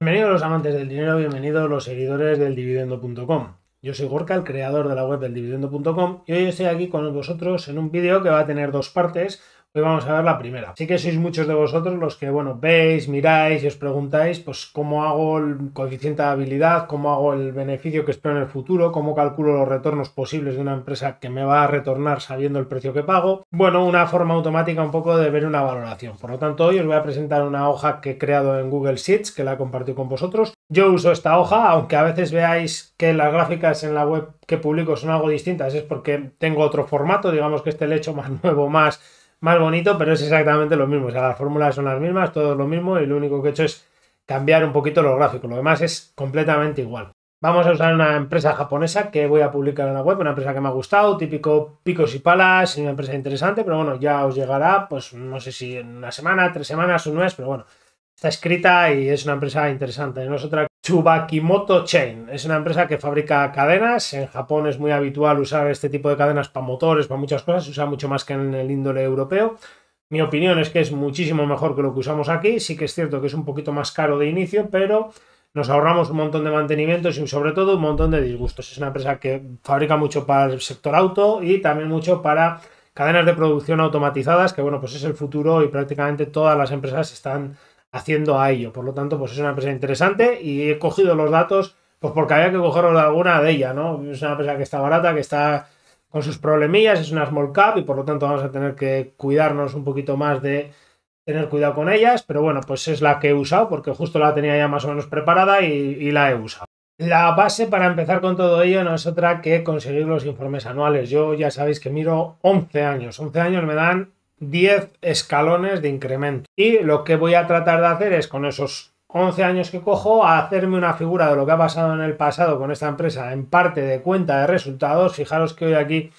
Bienvenidos los amantes del dinero, bienvenidos los seguidores del dividendo.com. Yo soy Gorka, el creador de la web del dividendo.com y hoy estoy aquí con vosotros en un vídeo que va a tener dos partes. Hoy vamos a ver la primera. Sí que sois muchos de vosotros los que, bueno, veis, miráis y os preguntáis, pues, cómo hago el coeficiente de habilidad, cómo hago el beneficio que espero en el futuro, cómo calculo los retornos posibles de una empresa que me va a retornar sabiendo el precio que pago. Bueno, una forma automática un poco de ver una valoración. Por lo tanto, hoy os voy a presentar una hoja que he creado en Google Sheets, que la he compartido con vosotros. Yo uso esta hoja, aunque a veces veáis que las gráficas en la web que publico son algo distintas, es porque tengo otro formato, digamos que este le hecho más nuevo, más más bonito, pero es exactamente lo mismo. O sea, las fórmulas son las mismas, todo lo mismo y lo único que he hecho es cambiar un poquito los gráficos. Lo demás es completamente igual. Vamos a usar una empresa japonesa que voy a publicar en la web, una empresa que me ha gustado, típico picos y palas, una empresa interesante, pero bueno, ya os llegará, pues no sé si en una semana, tres semanas, o mes, pero bueno, está escrita y es una empresa interesante. No es otra Moto Chain. Es una empresa que fabrica cadenas. En Japón es muy habitual usar este tipo de cadenas para motores, para muchas cosas. Se usa mucho más que en el índole europeo. Mi opinión es que es muchísimo mejor que lo que usamos aquí. Sí que es cierto que es un poquito más caro de inicio, pero nos ahorramos un montón de mantenimientos y sobre todo un montón de disgustos. Es una empresa que fabrica mucho para el sector auto y también mucho para cadenas de producción automatizadas, que bueno, pues es el futuro y prácticamente todas las empresas están haciendo a ello. Por lo tanto, pues es una empresa interesante y he cogido los datos, pues porque había que cogerlos alguna de ellas, ¿no? Es una empresa que está barata, que está con sus problemillas, es una small cap y por lo tanto vamos a tener que cuidarnos un poquito más de tener cuidado con ellas, pero bueno, pues es la que he usado porque justo la tenía ya más o menos preparada y, y la he usado. La base para empezar con todo ello no es otra que conseguir los informes anuales. Yo ya sabéis que miro 11 años. 11 años me dan 10 escalones de incremento. Y lo que voy a tratar de hacer es con esos 11 años que cojo, a hacerme una figura de lo que ha pasado en el pasado con esta empresa en parte de cuenta de resultados. Fijaros que hoy aquí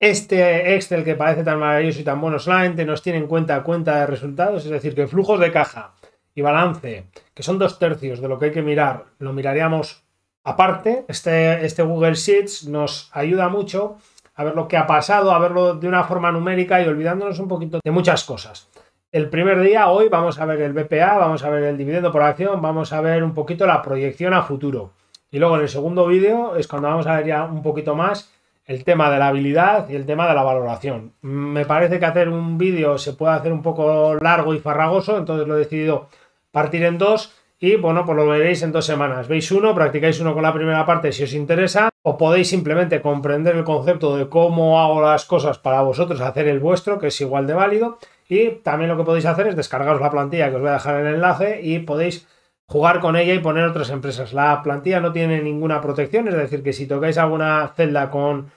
este Excel que parece tan maravilloso y tan bueno solamente nos tiene en cuenta cuenta de resultados, es decir, que flujos de caja y balance, que son dos tercios de lo que hay que mirar, lo miraríamos aparte. Este, este Google Sheets nos ayuda mucho a ver lo que ha pasado, a verlo de una forma numérica y olvidándonos un poquito de muchas cosas. El primer día, hoy, vamos a ver el BPA, vamos a ver el dividendo por acción, vamos a ver un poquito la proyección a futuro. Y luego en el segundo vídeo es cuando vamos a ver ya un poquito más el tema de la habilidad y el tema de la valoración. Me parece que hacer un vídeo se puede hacer un poco largo y farragoso, entonces lo he decidido partir en dos y bueno, pues lo veréis en dos semanas. Veis uno, practicáis uno con la primera parte si os interesa, o podéis simplemente comprender el concepto de cómo hago las cosas para vosotros, hacer el vuestro, que es igual de válido. Y también lo que podéis hacer es descargaros la plantilla que os voy a dejar en el enlace y podéis jugar con ella y poner otras empresas. La plantilla no tiene ninguna protección, es decir, que si tocáis alguna celda con,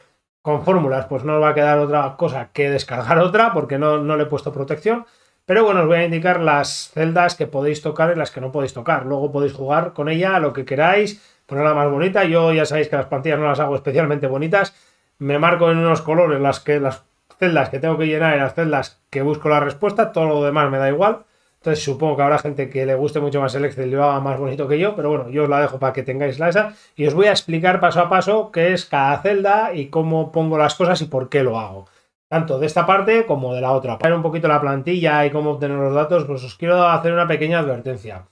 con fórmulas, pues no os va a quedar otra cosa que descargar otra porque no, no le he puesto protección. Pero bueno, os voy a indicar las celdas que podéis tocar y las que no podéis tocar. Luego podéis jugar con ella lo que queráis, ponerla más bonita. Yo ya sabéis que las plantillas no las hago especialmente bonitas. Me marco en unos colores las, que, las celdas que tengo que llenar y las celdas que busco la respuesta. Todo lo demás me da igual. Entonces supongo que habrá gente que le guste mucho más el Excel y lo haga más bonito que yo, pero bueno, yo os la dejo para que tengáis la esa y os voy a explicar paso a paso qué es cada celda y cómo pongo las cosas y por qué lo hago tanto de esta parte como de la otra. Para un poquito la plantilla y cómo obtener los datos, pues os quiero hacer una pequeña advertencia.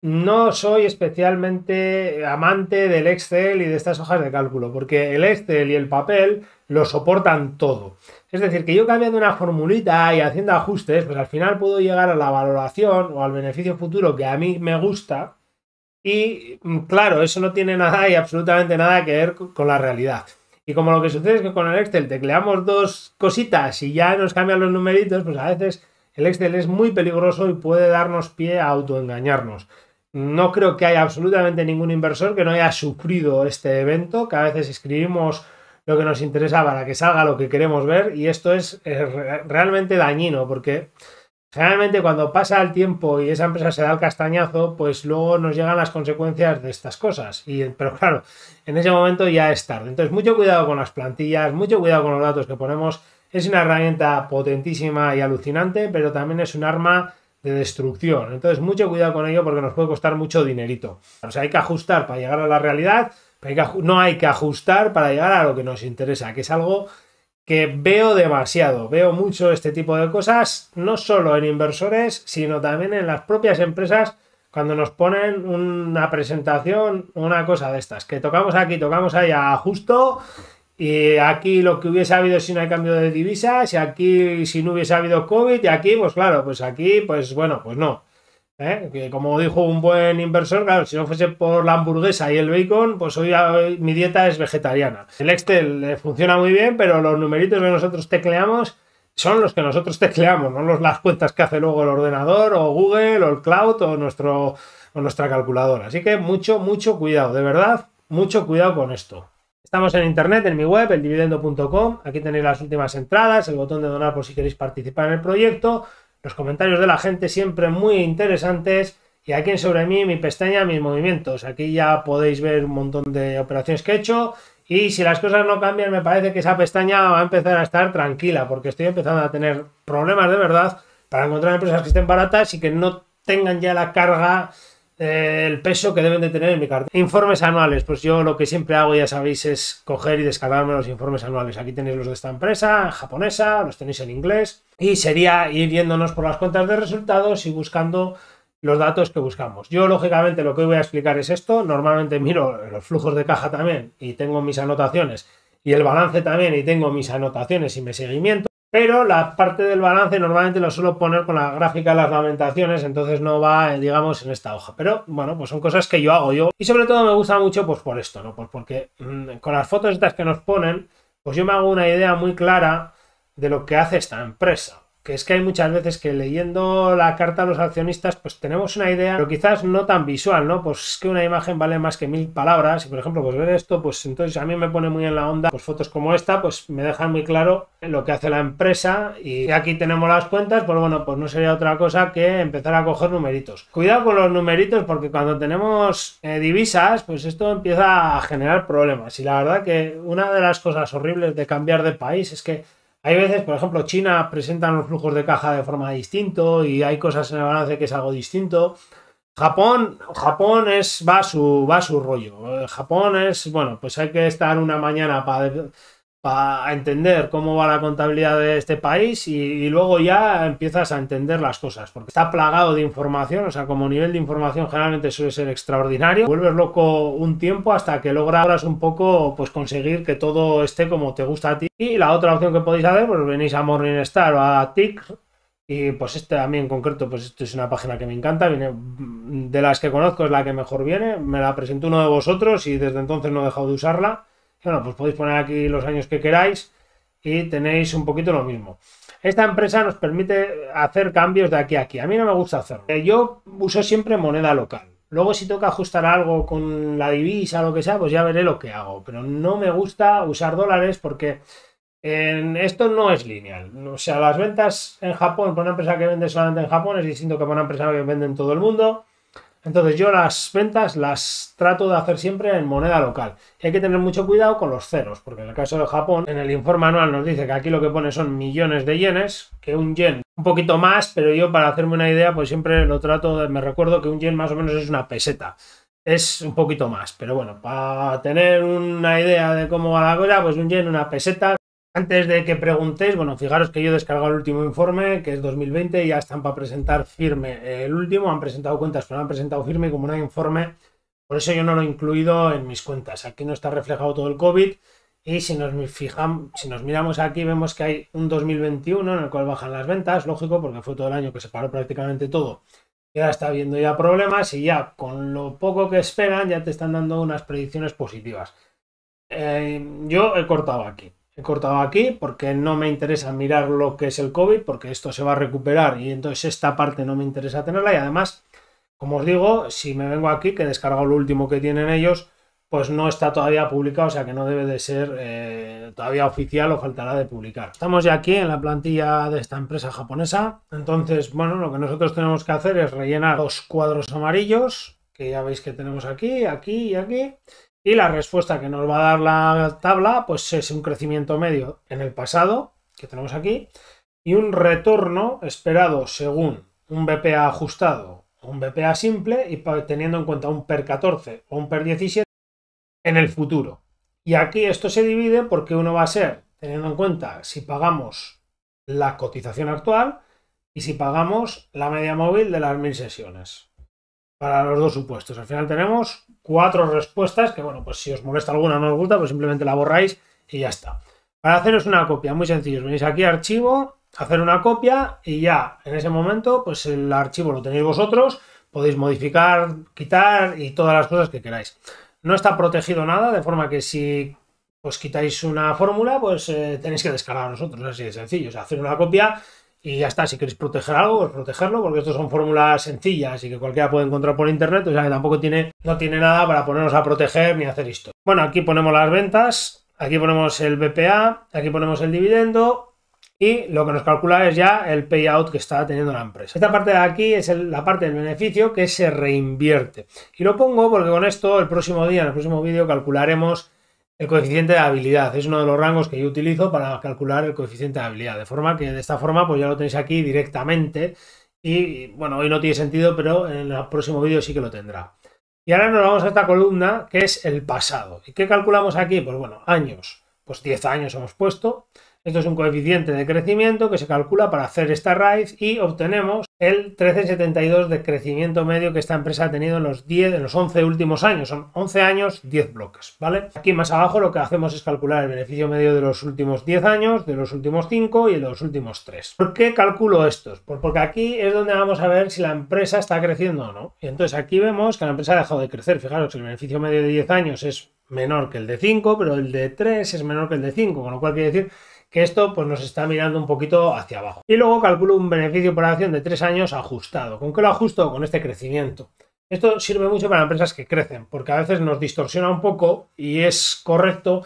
No soy especialmente amante del Excel y de estas hojas de cálculo, porque el Excel y el papel lo soportan todo. Es decir, que yo cambiando una formulita y haciendo ajustes, pues al final puedo llegar a la valoración o al beneficio futuro que a mí me gusta. Y claro, eso no tiene nada y absolutamente nada que ver con la realidad. Y como lo que sucede es que con el Excel tecleamos dos cositas y ya nos cambian los numeritos, pues a veces el Excel es muy peligroso y puede darnos pie a autoengañarnos. No creo que haya absolutamente ningún inversor que no haya sufrido este evento, que a veces escribimos lo que nos interesa para que salga lo que queremos ver y esto es, es eh, realmente dañino porque Generalmente cuando pasa el tiempo y esa empresa se da el castañazo, pues luego nos llegan las consecuencias de estas cosas. Y, pero claro, en ese momento ya es tarde. Entonces, mucho cuidado con las plantillas, mucho cuidado con los datos que ponemos. Es una herramienta potentísima y alucinante, pero también es un arma de destrucción. Entonces, mucho cuidado con ello porque nos puede costar mucho dinerito. O sea, hay que ajustar para llegar a la realidad, no hay que ajustar para llegar a lo que nos interesa, que es algo que veo demasiado, veo mucho este tipo de cosas, no solo en inversores, sino también en las propias empresas cuando nos ponen una presentación, una cosa de estas, que tocamos aquí, tocamos allá justo, y aquí lo que hubiese habido si no hay cambio de divisas, y aquí si no hubiese habido COVID, y aquí, pues claro, pues aquí, pues bueno, pues no. ¿eh? Que como dijo un buen inversor, claro, si no fuese por la hamburguesa y el bacon, pues hoy, mi dieta es vegetariana. El Excel funciona muy bien, pero los numeritos que nosotros tecleamos son los que nosotros tecleamos, no los, las cuentas que hace luego el ordenador o Google o el cloud o, nuestro, o nuestra calculadora. Así que mucho, mucho cuidado, de verdad, mucho cuidado con esto. Estamos en internet, en mi web, eldividendo.com. Aquí tenéis las últimas entradas, el botón de donar por si queréis participar en el proyecto los comentarios de la gente siempre muy interesantes. Y aquí Sobre mí, mi pestaña, mis movimientos. Aquí ya podéis ver un montón de operaciones que he hecho. Y si las cosas no cambian, me parece que esa pestaña va a empezar a estar tranquila, porque estoy empezando a tener problemas de verdad para encontrar empresas que estén baratas y que no tengan ya la carga el peso que deben de tener en mi cartera. Informes anuales, pues yo lo que siempre hago, ya sabéis, es coger y descargarme los informes anuales. Aquí tenéis los de esta empresa, japonesa, los tenéis en inglés. Y sería ir viéndonos por las cuentas de resultados y buscando los datos que buscamos. Yo, lógicamente, lo que voy a explicar es esto. Normalmente miro los flujos de caja también y tengo mis anotaciones. Y el balance también y tengo mis anotaciones y mi seguimiento. Pero la parte del balance normalmente lo suelo poner con la gráfica de las lamentaciones, entonces no va, eh, digamos, en esta hoja. Pero bueno, pues son cosas que yo hago yo. Y sobre todo me gusta mucho, pues por esto, ¿no? Pues porque mm, con las fotos estas que nos ponen, pues yo me hago una idea muy clara de lo que hace esta empresa que es que hay muchas veces que leyendo la carta a los accionistas, pues tenemos una idea, pero quizás no tan visual, ¿no? Pues es que una imagen vale más que mil palabras. Y por ejemplo, pues ver esto, pues entonces a mí me pone muy en la onda, pues fotos como esta, pues me dejan muy claro lo que hace la empresa. Y aquí tenemos las cuentas, pues bueno, pues no sería otra cosa que empezar a coger numeritos. Cuidado con los numeritos, porque cuando tenemos eh, divisas, pues esto empieza a generar problemas. Y la verdad que una de las cosas horribles de cambiar de país es que hay veces, por ejemplo, China presenta los flujos de caja de forma distinto y hay cosas en el balance que es algo distinto. Japón, Japón es, va, su, va a su rollo. Japón es, bueno, pues hay que estar una mañana para para entender cómo va la contabilidad de este país y, luego ya empiezas a entender las cosas, porque está plagado de información, o sea, como nivel de información generalmente suele ser extraordinario, vuelves loco un tiempo hasta que logras un poco pues conseguir que todo esté como te gusta a ti. Y la otra opción que podéis hacer, pues venís a Morningstar o a TIC, y pues este a mí en concreto, pues esto es una página que me encanta, viene, de las que conozco es la que mejor viene, me la presentó uno de vosotros y desde entonces no he dejado de usarla bueno, pues podéis poner aquí los años que queráis y tenéis un poquito lo mismo. Esta empresa nos permite hacer cambios de aquí a aquí. A mí no me gusta hacerlo. Eh, yo uso siempre moneda local. Luego si toca ajustar algo con la divisa, o lo que sea, pues ya veré lo que hago. Pero no me gusta usar dólares porque en esto no es lineal. O sea, las ventas en Japón, por una empresa que vende solamente en Japón, es distinto que por una empresa que vende en todo el mundo. Entonces yo las ventas las trato de hacer siempre en moneda local. hay que tener mucho cuidado con los ceros, porque en el caso de Japón, en el informe anual nos dice que aquí lo que pone son millones de yenes, que un yen un poquito más, pero yo para hacerme una idea, pues siempre lo trato, de, me recuerdo que un yen más o menos es una peseta. Es un poquito más, pero bueno, para tener una idea de cómo va la cosa, pues un yen, una peseta, antes de que preguntéis, bueno, fijaros que yo he descargado el último informe, que es 2020, y ya están para presentar firme el último, han presentado cuentas, pero no han presentado firme, como un informe, por eso yo no lo he incluido en mis cuentas. Aquí no está reflejado todo el COVID, y si nos, fijamos, si nos miramos aquí, vemos que hay un 2021 en el cual bajan las ventas, lógico, porque fue todo el año que se paró prácticamente todo. Y ahora está habiendo ya problemas, y ya con lo poco que esperan, ya te están dando unas predicciones positivas. Eh, yo he cortado aquí he cortado aquí porque no me interesa mirar lo que es el COVID, porque esto se va a recuperar y entonces esta parte no me interesa tenerla y además, como os digo, si me vengo aquí, que descargo lo último que tienen ellos, pues no está todavía publicado, o sea que no debe de ser eh, todavía oficial o faltará de publicar. Estamos ya aquí en la plantilla de esta empresa japonesa, entonces, bueno, lo que nosotros tenemos que hacer es rellenar los cuadros amarillos, que ya veis que tenemos aquí, aquí y aquí, y la respuesta que nos va a dar la tabla, pues es un crecimiento medio en el pasado, que tenemos aquí, y un retorno esperado según un BPA ajustado o un BPA simple y teniendo en cuenta un PER 14 o un PER 17 en el futuro. Y aquí esto se divide porque uno va a ser, teniendo en cuenta si pagamos la cotización actual y si pagamos la media móvil de las mil sesiones para los dos supuestos. Al final tenemos cuatro respuestas que, bueno, pues si os molesta alguna no os gusta, pues simplemente la borráis y ya está. Para haceros una copia, muy sencillo, venís aquí a archivo, hacer una copia y ya en ese momento, pues el archivo lo tenéis vosotros, podéis modificar, quitar y todas las cosas que queráis. No está protegido nada, de forma que si os quitáis una fórmula, pues eh, tenéis que descargar a nosotros, así de sencillo. hacer una copia y ya está, si queréis proteger algo, protegerlo, porque esto son fórmulas sencillas y que cualquiera puede encontrar por internet, o sea que tampoco tiene, no tiene nada para ponernos a proteger ni hacer esto. Bueno, aquí ponemos las ventas, aquí ponemos el BPA, aquí ponemos el dividendo y lo que nos calcula es ya el payout que está teniendo la empresa. Esta parte de aquí es la parte del beneficio que se reinvierte. Y lo pongo porque con esto el próximo día, en el próximo vídeo, calcularemos el coeficiente de habilidad. Es uno de los rangos que yo utilizo para calcular el coeficiente de habilidad. De forma que de esta forma pues ya lo tenéis aquí directamente. Y bueno, hoy no tiene sentido, pero en el próximo vídeo sí que lo tendrá. Y ahora nos vamos a esta columna que es el pasado. ¿Y qué calculamos aquí? Pues bueno, años. Pues 10 años hemos puesto. Esto es un coeficiente de crecimiento que se calcula para hacer esta raíz y obtenemos el 1372 de crecimiento medio que esta empresa ha tenido en los, 10, en los 11 últimos años. Son 11 años, 10 bloques, ¿vale? Aquí más abajo lo que hacemos es calcular el beneficio medio de los últimos 10 años, de los últimos 5 y de los últimos 3. ¿Por qué calculo estos? Pues porque aquí es donde vamos a ver si la empresa está creciendo o no. Y entonces aquí vemos que la empresa ha dejado de crecer. Fijaros, el beneficio medio de 10 años es menor que el de 5, pero el de 3 es menor que el de 5, con lo cual quiere decir que esto pues, nos está mirando un poquito hacia abajo. Y luego calculo un beneficio por acción de tres años ajustado. ¿Con qué lo ajusto? Con este crecimiento. Esto sirve mucho para empresas que crecen, porque a veces nos distorsiona un poco y es correcto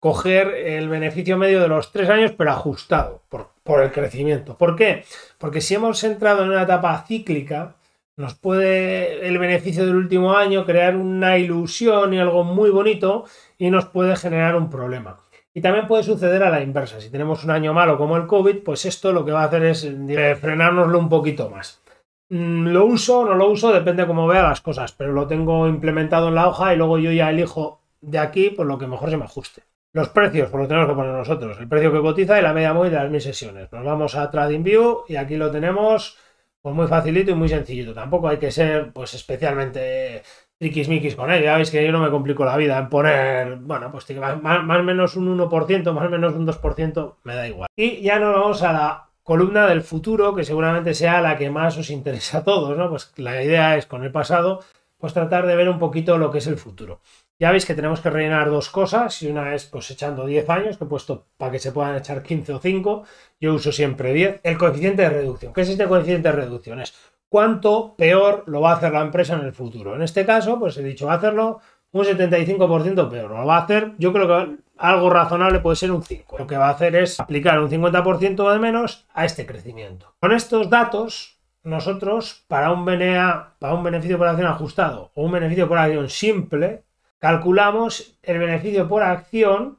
coger el beneficio medio de los tres años, pero ajustado por, por, el crecimiento. ¿Por qué? Porque si hemos entrado en una etapa cíclica, nos puede el beneficio del último año crear una ilusión y algo muy bonito y nos puede generar un problema. Y también puede suceder a la inversa. Si tenemos un año malo como el COVID, pues esto lo que va a hacer es eh, frenárnoslo un poquito más. Mm, lo uso o no lo uso, depende cómo vea las cosas, pero lo tengo implementado en la hoja y luego yo ya elijo de aquí por lo que mejor se me ajuste. Los precios, pues lo tenemos que poner nosotros. El precio que cotiza y la media móvil de las mil sesiones. Nos vamos a TradingView y aquí lo tenemos pues muy facilito y muy sencillito. Tampoco hay que ser pues especialmente triquismiquis con él, Ya veis que yo no me complico la vida en poner, bueno, pues más, o menos un 1%, más o menos un 2%, me da igual. Y ya nos vamos a la columna del futuro, que seguramente sea la que más os interesa a todos, ¿no? Pues la idea es con el pasado, pues tratar de ver un poquito lo que es el futuro. Ya veis que tenemos que rellenar dos cosas, y una es pues echando 10 años, que he puesto para que se puedan echar 15 o 5, yo uso siempre 10. El coeficiente de reducción, ¿qué es este coeficiente de reducción? Es cuánto peor lo va a hacer la empresa en el futuro. En este caso, pues he dicho, va a hacerlo un 75% peor. Lo va a hacer, yo creo que algo razonable puede ser un 5%. Lo que va a hacer es aplicar un 50% de menos a este crecimiento. Con estos datos, nosotros, para un, para un beneficio por acción ajustado o un beneficio por acción simple, calculamos el beneficio por acción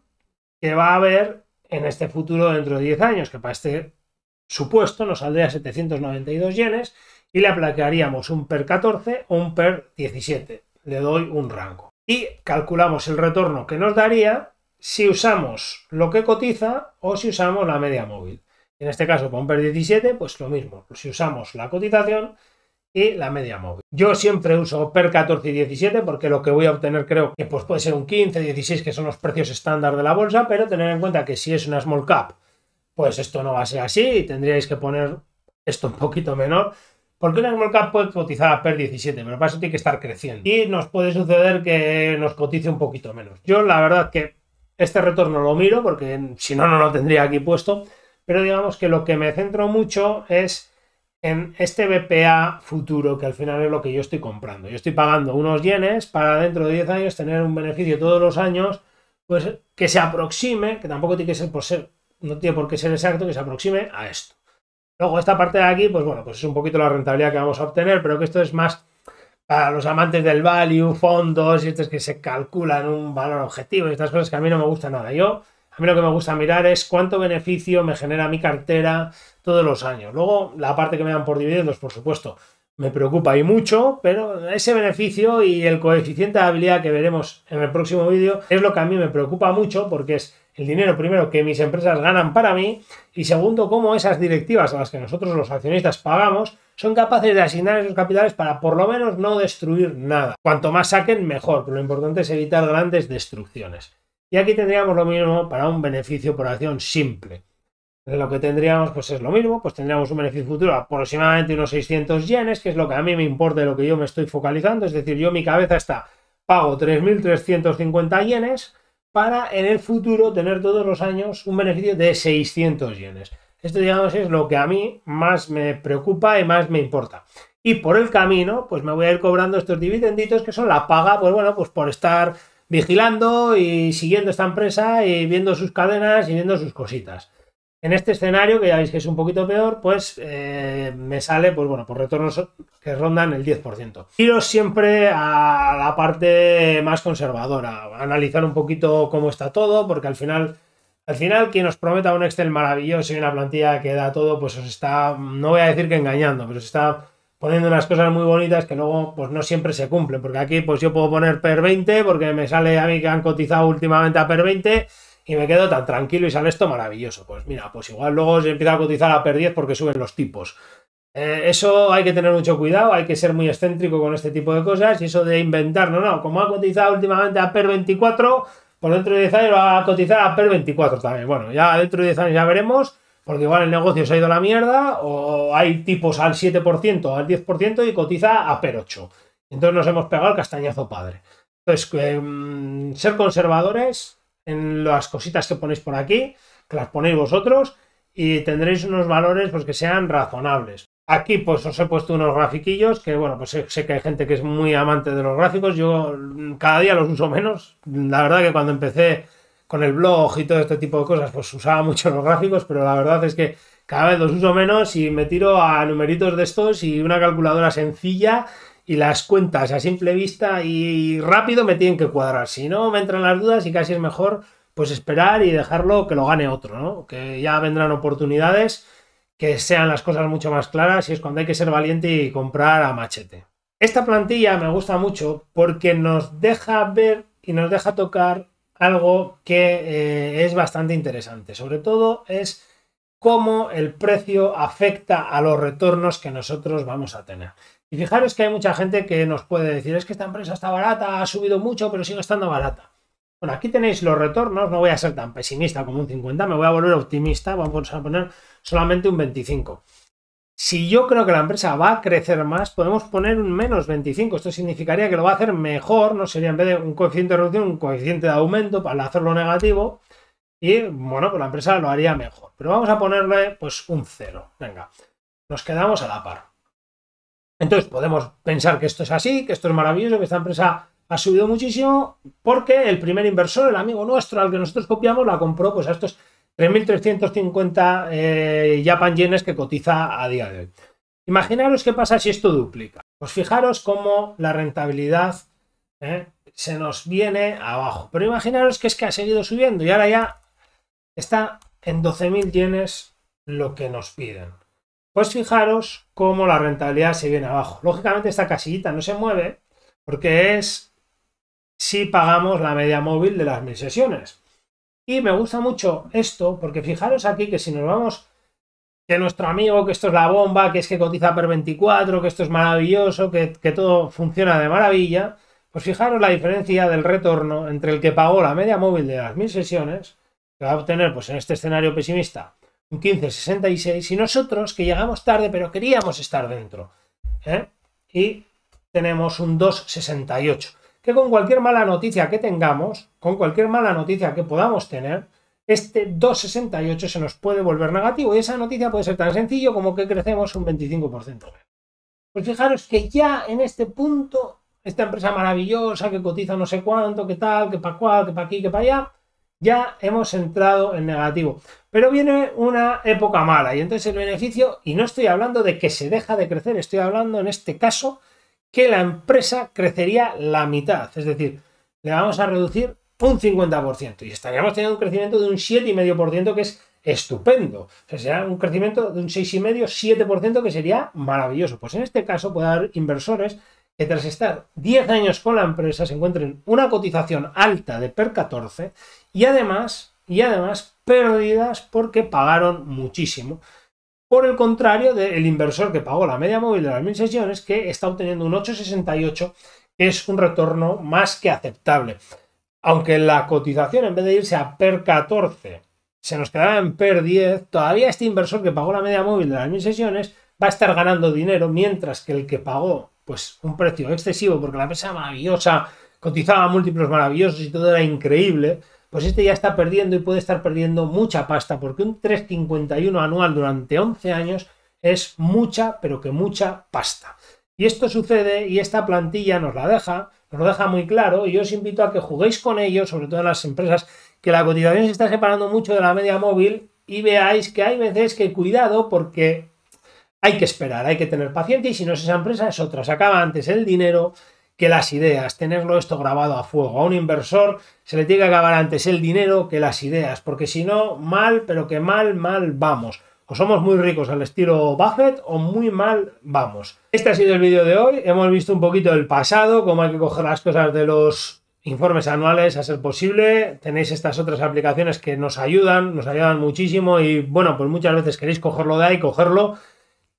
que va a haber en este futuro dentro de 10 años, que para este supuesto nos saldría 792 yenes y le aplicaríamos un PER 14 o un PER 17. Le doy un rango. Y calculamos el retorno que nos daría si usamos lo que cotiza o si usamos la media móvil. En este caso, con PER 17, pues lo mismo. Si usamos la cotización y la media móvil. Yo siempre uso PER 14 y 17 porque lo que voy a obtener creo que pues, puede ser un 15, 16, que son los precios estándar de la bolsa, pero tener en cuenta que si es una small cap, pues esto no va a ser así y tendríais que poner esto un poquito menor porque una small cap puede cotizar a PER 17, pero para eso tiene que estar creciendo. Y nos puede suceder que nos cotice un poquito menos. Yo la verdad que este retorno lo miro porque si no, no lo tendría aquí puesto. Pero digamos que lo que me centro mucho es en este BPA futuro, que al final es lo que yo estoy comprando. Yo estoy pagando unos yenes para dentro de 10 años tener un beneficio todos los años, pues que se aproxime, que tampoco tiene que ser por ser, no tiene por qué ser exacto, que se aproxime a esto. Luego, esta parte de aquí, pues bueno, pues es un poquito la rentabilidad que vamos a obtener, pero que esto es más para los amantes del value, fondos, y estos que se calculan un valor objetivo y estas cosas que a mí no me gusta nada. Yo, a mí lo que me gusta mirar es cuánto beneficio me genera mi cartera todos los años. Luego, la parte que me dan por dividendos, por supuesto, me preocupa y mucho, pero ese beneficio y el coeficiente de habilidad que veremos en el próximo vídeo es lo que a mí me preocupa mucho porque es el dinero primero que mis empresas ganan para mí y segundo cómo esas directivas a las que nosotros los accionistas pagamos son capaces de asignar esos capitales para por lo menos no destruir nada. Cuanto más saquen, mejor, pero lo importante es evitar grandes destrucciones. Y aquí tendríamos lo mismo para un beneficio por acción simple. Lo que tendríamos pues es lo mismo, pues tendríamos un beneficio futuro aproximadamente unos 600 yenes, que es lo que a mí me importa y lo que yo me estoy focalizando, es decir, yo mi cabeza está, pago 3.350 yenes, para en el futuro tener todos los años un beneficio de 600 yenes. Esto, digamos, es lo que a mí más me preocupa y más me importa. Y por el camino, pues me voy a ir cobrando estos dividenditos que son la paga, pues bueno, pues por estar vigilando y siguiendo esta empresa y viendo sus cadenas y viendo sus cositas. En este escenario, que ya veis que es un poquito peor, pues eh, me sale, pues bueno, por retornos que rondan el 10%. Tiro siempre a la parte más conservadora, analizar un poquito cómo está todo, porque al final, al final, quien os prometa un Excel maravilloso y una plantilla que da todo, pues os está, no voy a decir que engañando, pero os está poniendo unas cosas muy bonitas que luego pues no siempre se cumplen, porque aquí pues yo puedo poner per 20 porque me sale a mí que han cotizado últimamente a per 20 y me quedo tan tranquilo y sale esto maravilloso. Pues mira, pues igual luego se empieza a cotizar a per 10 porque suben los tipos. Eh, eso hay que tener mucho cuidado, hay que ser muy excéntrico con este tipo de cosas y eso de inventar, no, no, como ha cotizado últimamente a per 24, por dentro de 10 años va a cotizar a per 24 también. Bueno, ya dentro de 10 años ya veremos, porque igual el negocio se ha ido a la mierda o hay tipos al 7%, al 10% y cotiza a per 8. Entonces nos hemos pegado el castañazo padre. Entonces, em, ser conservadores, en las cositas que ponéis por aquí, que las ponéis vosotros y tendréis unos valores pues, que sean razonables. Aquí pues os he puesto unos grafiquillos que bueno, pues sé que hay gente que es muy amante de los gráficos, yo mm, cada día los uso menos. La verdad que cuando empecé con el blog y todo este tipo de cosas, pues usaba mucho los gráficos, pero la verdad es que cada vez los uso menos y me tiro a numeritos de estos y una calculadora sencilla y las cuentas a simple vista y rápido me tienen que cuadrar. Si no, me entran las dudas y casi es mejor pues esperar y dejarlo que lo gane otro, ¿no? Que ya vendrán oportunidades que sean las cosas mucho más claras y es cuando hay que ser valiente y comprar a machete. Esta plantilla me gusta mucho porque nos deja ver y nos deja tocar algo que eh, es bastante interesante. Sobre todo es cómo el precio afecta a los retornos que nosotros vamos a tener. Y fijaros que hay mucha gente que nos puede decir, es que esta empresa está barata, ha subido mucho, pero sigue estando barata. Bueno, aquí tenéis los retornos, no voy a ser tan pesimista como un 50, me voy a volver optimista, vamos a poner solamente un 25. Si yo creo que la empresa va a crecer más, podemos poner un menos 25. Esto significaría que lo va a hacer mejor, no sería en vez de un coeficiente de reducción, un coeficiente de aumento para hacerlo negativo. Y bueno, pues la empresa lo haría mejor. Pero vamos a ponerle pues un 0. Venga, nos quedamos a la par. Entonces podemos pensar que esto es así, que esto es maravilloso, que esta empresa ha subido muchísimo porque el primer inversor, el amigo nuestro al que nosotros copiamos, la compró pues a estos 3.350 eh, Japan yenes que cotiza a día de hoy. Imaginaros qué pasa si esto duplica. Pues fijaros cómo la rentabilidad eh, se nos viene abajo. Pero imaginaros que es que ha seguido subiendo y ahora ya está en 12.000 yenes lo que nos piden pues fijaros cómo la rentabilidad se viene abajo. Lógicamente esta casillita no se mueve porque es si pagamos la media móvil de las mil sesiones. Y me gusta mucho esto porque fijaros aquí que si nos vamos que nuestro amigo, que esto es la bomba, que es que cotiza per 24, que esto es maravilloso, que, que todo funciona de maravilla, pues fijaros la diferencia del retorno entre el que pagó la media móvil de las mil sesiones, que va a obtener pues en este escenario pesimista un 1566, y nosotros que llegamos tarde pero queríamos estar dentro. ¿eh? Y tenemos un 268, que con cualquier mala noticia que tengamos, con cualquier mala noticia que podamos tener, este 268 se nos puede volver negativo y esa noticia puede ser tan sencillo como que crecemos un 25%. Pues fijaros que ya en este punto, esta empresa maravillosa que cotiza no sé cuánto, qué tal, que para cuál que para aquí, que para allá, ya hemos entrado en negativo. Pero viene una época mala y entonces el beneficio, y no estoy hablando de que se deja de crecer, estoy hablando en este caso que la empresa crecería la mitad, es decir, le vamos a reducir un 50% y estaríamos teniendo un crecimiento de un 7,5% que es estupendo. O sea, un crecimiento de un 6,5, 7% que sería maravilloso. Pues en este caso puede haber inversores que tras estar 10 años con la empresa se encuentren una cotización alta de PER 14 y además, y además pérdidas porque pagaron muchísimo. Por el contrario del inversor que pagó la media móvil de las mil sesiones, que está obteniendo un 8,68, que es un retorno más que aceptable. Aunque la cotización, en vez de irse a PER 14, se nos quedaba en PER 10, todavía este inversor que pagó la media móvil de las mil sesiones va a estar ganando dinero, mientras que el que pagó pues, un precio excesivo, porque la empresa maravillosa, cotizaba múltiplos maravillosos y todo era increíble, pues este ya está perdiendo y puede estar perdiendo mucha pasta, porque un 3,51 anual durante 11 años es mucha, pero que mucha pasta. Y esto sucede y esta plantilla nos la deja, nos lo deja muy claro y yo os invito a que juguéis con ello, sobre todo en las empresas, que la cotización se está separando mucho de la media móvil y veáis que hay veces que cuidado porque hay que esperar, hay que tener paciencia y si no es esa empresa es otra, se acaba antes el dinero que las ideas. Tenerlo esto grabado a fuego. A un inversor se le tiene que acabar antes el dinero que las ideas, porque si no, mal, pero que mal, mal vamos. O somos muy ricos al estilo Buffett o muy mal vamos. Este ha sido el vídeo de hoy. Hemos visto un poquito el pasado, cómo hay que coger las cosas de los informes anuales a ser posible. Tenéis estas otras aplicaciones que nos ayudan, nos ayudan muchísimo y bueno, pues muchas veces queréis cogerlo de ahí, cogerlo.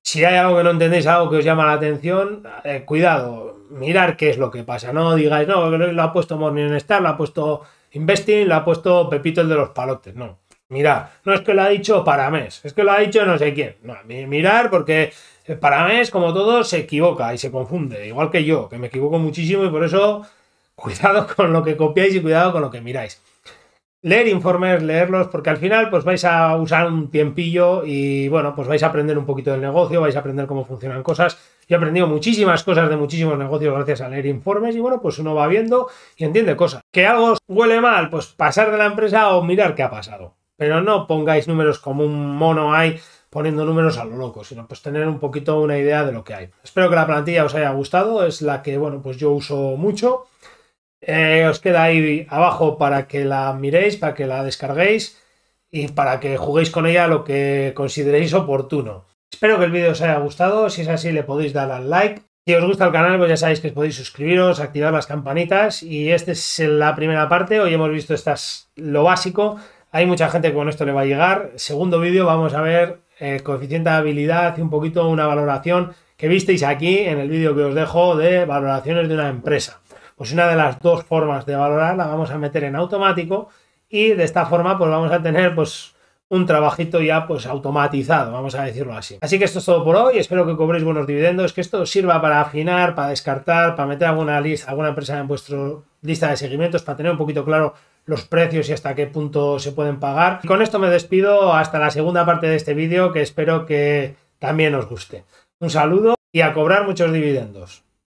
Si hay algo que no entendéis, algo que os llama la atención, eh, cuidado, mirar qué es lo que pasa. No digáis, no, lo ha puesto Morningstar, lo ha puesto Investing, lo ha puesto Pepito el de los palotes. No, mira, no es que lo ha dicho mes, es que lo ha dicho no sé quién. mirar porque mes como todo, se equivoca y se confunde, igual que yo, que me equivoco muchísimo y por eso cuidado con lo que copiáis y cuidado con lo que miráis leer informes, leerlos, porque al final pues vais a usar un tiempillo y bueno, pues vais a aprender un poquito del negocio, vais a aprender cómo funcionan cosas. Yo he aprendido muchísimas cosas de muchísimos negocios gracias a leer informes y bueno, pues uno va viendo y entiende cosas. Que algo huele mal, pues pasar de la empresa o mirar qué ha pasado. Pero no pongáis números como un mono ahí poniendo números a lo loco, sino pues tener un poquito una idea de lo que hay. Espero que la plantilla os haya gustado, es la que bueno, pues yo uso mucho. Eh, os queda ahí abajo para que la miréis, para que la descarguéis y para que juguéis con ella lo que consideréis oportuno. Espero que el vídeo os haya gustado, si es así le podéis dar al like. Si os gusta el canal, pues ya sabéis que podéis suscribiros, activar las campanitas y esta es la primera parte, hoy hemos visto lo básico, hay mucha gente que con esto le va a llegar. Segundo vídeo vamos a ver eh, coeficiente de habilidad y un poquito una valoración que visteis aquí en el vídeo que os dejo de valoraciones de una empresa pues una de las dos formas de valorar la vamos a meter en automático y de esta forma pues vamos a tener pues un trabajito ya pues automatizado, vamos a decirlo así. Así que esto es todo por hoy, espero que cobréis buenos dividendos, que esto sirva para afinar, para descartar, para meter alguna lista, alguna empresa en vuestra lista de seguimientos, para tener un poquito claro los precios y hasta qué punto se pueden pagar. Y con esto me despido hasta la segunda parte de este vídeo que espero que también os guste. Un saludo y a cobrar muchos dividendos.